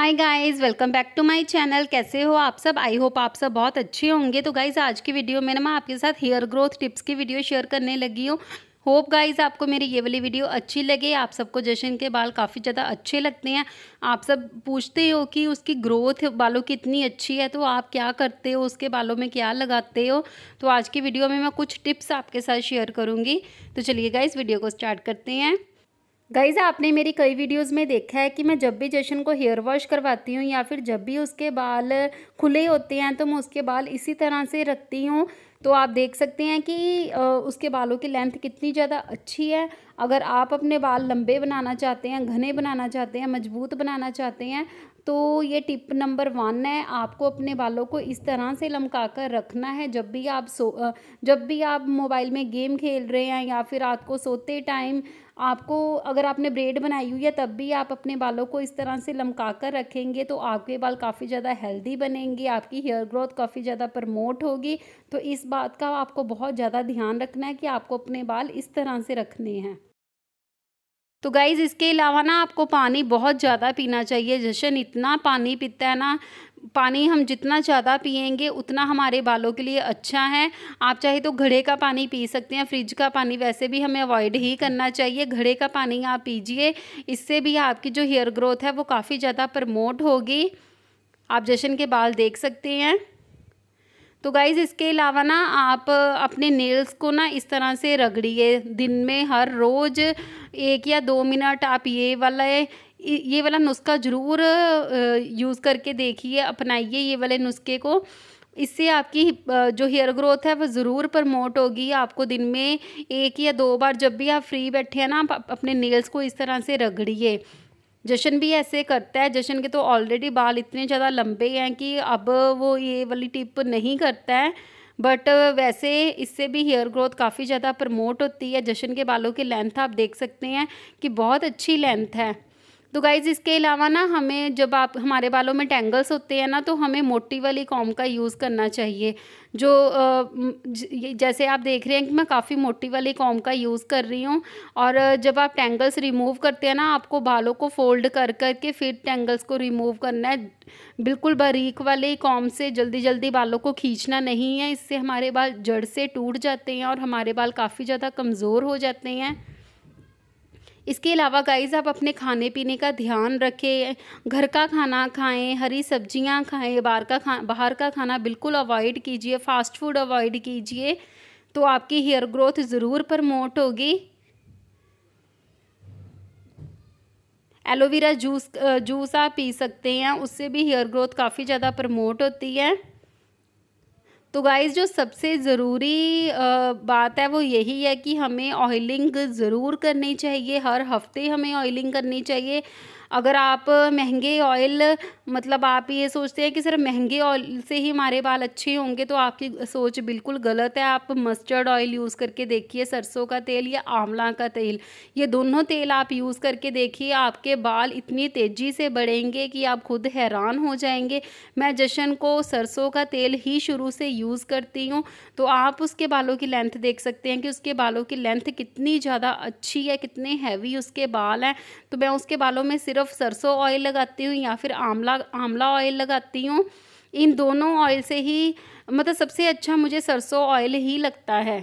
hi guys welcome back to my channel कैसे हो आप सब आई होप आप सब बहुत अच्छे होंगे तो गाइस आज की वीडियो में ना मैं आपके साथ हेयर ग्रोथ टिप्स की वीडियो शेयर करने लगी हूँ होप गाइज आपको मेरी ये वाली वीडियो अच्छी लगे आप सबको जशन के बाल काफ़ी ज़्यादा अच्छे लगते हैं आप सब पूछते हो कि उसकी ग्रोथ बालों की इतनी अच्छी है तो आप क्या करते हो उसके बालों में क्या लगाते हो तो आज की वीडियो में मैं कुछ टिप्स आपके साथ शेयर करूँगी तो चलिए गाइज़ वीडियो को स्टार्ट करते हैं गाइज आपने मेरी कई वीडियोस में देखा है कि मैं जब भी जशन को हेयर वॉश करवाती हूँ या फिर जब भी उसके बाल खुले होते हैं तो मैं उसके बाल इसी तरह से रखती हूँ तो आप देख सकते हैं कि उसके बालों की लेंथ कितनी ज़्यादा अच्छी है अगर आप अपने बाल लंबे बनाना चाहते हैं घने बनाना चाहते हैं मजबूत बनाना चाहते हैं तो ये टिप नंबर वन है आपको अपने बालों को इस तरह से लमका कर रखना है जब भी आप सो जब भी आप मोबाइल में गेम खेल रहे हैं या फिर रात को सोते टाइम आपको अगर आपने ब्रेड बनाई हुई है तब भी आप अपने बालों को इस तरह से लमका कर रखेंगे तो आपके बाल काफ़ी ज़्यादा हेल्दी बनेंगे आपकी हेयर ग्रोथ काफ़ी ज़्यादा प्रमोट होगी तो इस बात का आपको बहुत ज़्यादा ध्यान रखना है कि आपको अपने बाल इस तरह से रखने हैं तो गाइज़ इसके अलावा ना आपको पानी बहुत ज़्यादा पीना चाहिए जशन इतना पानी पीता है ना पानी हम जितना ज़्यादा पियेंगे उतना हमारे बालों के लिए अच्छा है आप चाहे तो घड़े का पानी पी सकते हैं फ्रिज का पानी वैसे भी हमें अवॉइड ही करना चाहिए घड़े का पानी आप पीजिए इससे भी आपकी जो हेयर ग्रोथ है वो काफ़ी ज़्यादा प्रमोट होगी आप जशन के बाल देख सकते हैं तो गाइज़ इसके अलावा ना आप अपने नेल्स को ना इस तरह से रगड़िए दिन में हर रोज़ एक या दो मिनट आप ये वाला है ये वाला नुस्खा ज़रूर यूज़ करके देखिए अपनाइए ये वाले नुस्खे को इससे आपकी जो हेयर ग्रोथ है वो ज़रूर प्रमोट होगी आपको दिन में एक या दो बार जब भी आप फ्री बैठे हैं ना आप अपने नेल्स को इस तरह से रगड़िए जशन भी ऐसे करता है जशन के तो ऑलरेडी बाल इतने ज़्यादा लंबे हैं कि अब वो ये वाली टिप नहीं करता है बट वैसे इससे भी हेयर ग्रोथ काफ़ी ज़्यादा प्रमोट होती है जशन के बालों की लेंथ आप देख सकते हैं कि बहुत अच्छी लेंथ है तो गाइज़ इसके अलावा ना हमें जब आप हमारे बालों में टेंगल्स होते हैं ना तो हमें मोटी वाली कॉम का यूज़ करना चाहिए जो जैसे आप देख रहे हैं कि मैं काफ़ी मोटी वाली कॉम का यूज़ कर रही हूँ और जब आप टेंगल्स रिमूव करते हैं ना आपको बालों को फोल्ड कर करके फिर टेंगल्स को रिमूव करना है बिल्कुल बारीक वाले कॉम से जल्दी जल्दी बालों को खींचना नहीं है इससे हमारे बाल जड़ से टूट जाते हैं और हमारे बाल काफ़ी ज़्यादा कमज़ोर हो जाते हैं इसके अलावा गाइज़ आप अपने खाने पीने का ध्यान रखें घर का खाना खाएं हरी सब्जियां खाएं बाहर का खा बाहर का खाना बिल्कुल अवॉइड कीजिए फास्ट फूड अवॉइड कीजिए तो आपकी हेयर ग्रोथ ज़रूर प्रमोट होगी एलोवेरा जूस जूस आप पी सकते हैं उससे भी हेयर ग्रोथ काफ़ी ज़्यादा प्रमोट होती है तो गाइज़ जो सबसे ज़रूरी बात है वो यही है कि हमें ऑयलिंग ज़रूर करनी चाहिए हर हफ्ते हमें ऑयलिंग करनी चाहिए अगर आप महंगे ऑयल मतलब आप ये सोचते हैं कि सिर्फ महंगे ऑयल से ही हमारे बाल अच्छे होंगे तो आपकी सोच बिल्कुल गलत है आप मस्टर्ड ऑयल यूज़ करके देखिए सरसों का तेल या आंवला का तेल ये दोनों तेल आप यूज़ करके देखिए आपके बाल इतनी तेज़ी से बढ़ेंगे कि आप खुद हैरान हो जाएंगे मैं जशन को सरसों का तेल ही शुरू से यूज़ करती हूँ तो आप उसके बालों की लेंथ देख सकते हैं कि उसके बालों की लेंथ कितनी ज़्यादा अच्छी है कितने हैवी उसके बाल हैं तो मैं उसके बालों में सिर्फ सिर्फ सरसों ऑयल लगाती हूँ या फिर आंवला आंवला ऑयल लगाती हूँ इन दोनों ऑयल से ही मतलब सबसे अच्छा मुझे सरसों ऑयल ही लगता है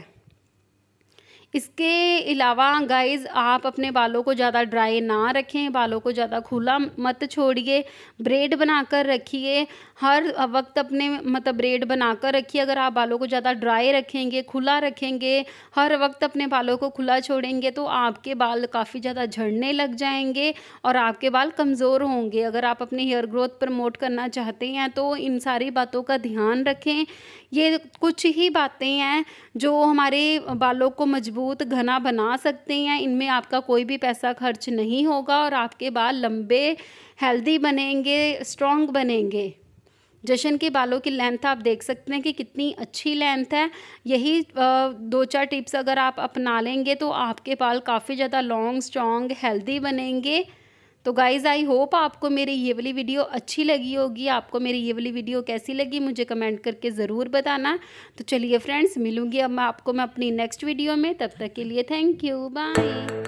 इसके अलावा गाइस आप अपने बालों को ज़्यादा ड्राई ना रखें बालों को ज़्यादा खुला मत छोड़िए ब्रेड बनाकर रखिए हर वक्त अपने मतलब ब्रेड बनाकर रखिए अगर आप बालों को ज़्यादा ड्राई रखेंगे खुला रखेंगे हर वक्त अपने बालों को खुला छोड़ेंगे तो आपके बाल काफ़ी ज़्यादा झड़ने लग जाएंगे और आपके बाल कमज़ोर होंगे अगर आप अपने हेयर ग्रोथ प्रमोट करना चाहते हैं तो इन सारी बातों का ध्यान रखें ये कुछ ही बातें हैं जो हमारे बालों को मजबूत मजबूत घना बना सकते हैं इनमें आपका कोई भी पैसा खर्च नहीं होगा और आपके बाल लंबे हेल्दी बनेंगे स्ट्रॉन्ग बनेंगे जशन के बालों की लेंथ आप देख सकते हैं कि कितनी अच्छी लेंथ है यही दो चार टिप्स अगर आप अपना लेंगे तो आपके बाल काफ़ी ज़्यादा लॉन्ग स्ट्रॉन्ग हेल्दी बनेंगे तो गाइज़ आई होप आपको मेरी ये वाली वीडियो अच्छी लगी होगी आपको मेरी ये वाली वीडियो कैसी लगी मुझे कमेंट करके ज़रूर बताना तो चलिए फ्रेंड्स मिलूंगी अब मैं आपको मैं अपनी नेक्स्ट वीडियो में तब तक के लिए थैंक यू बाय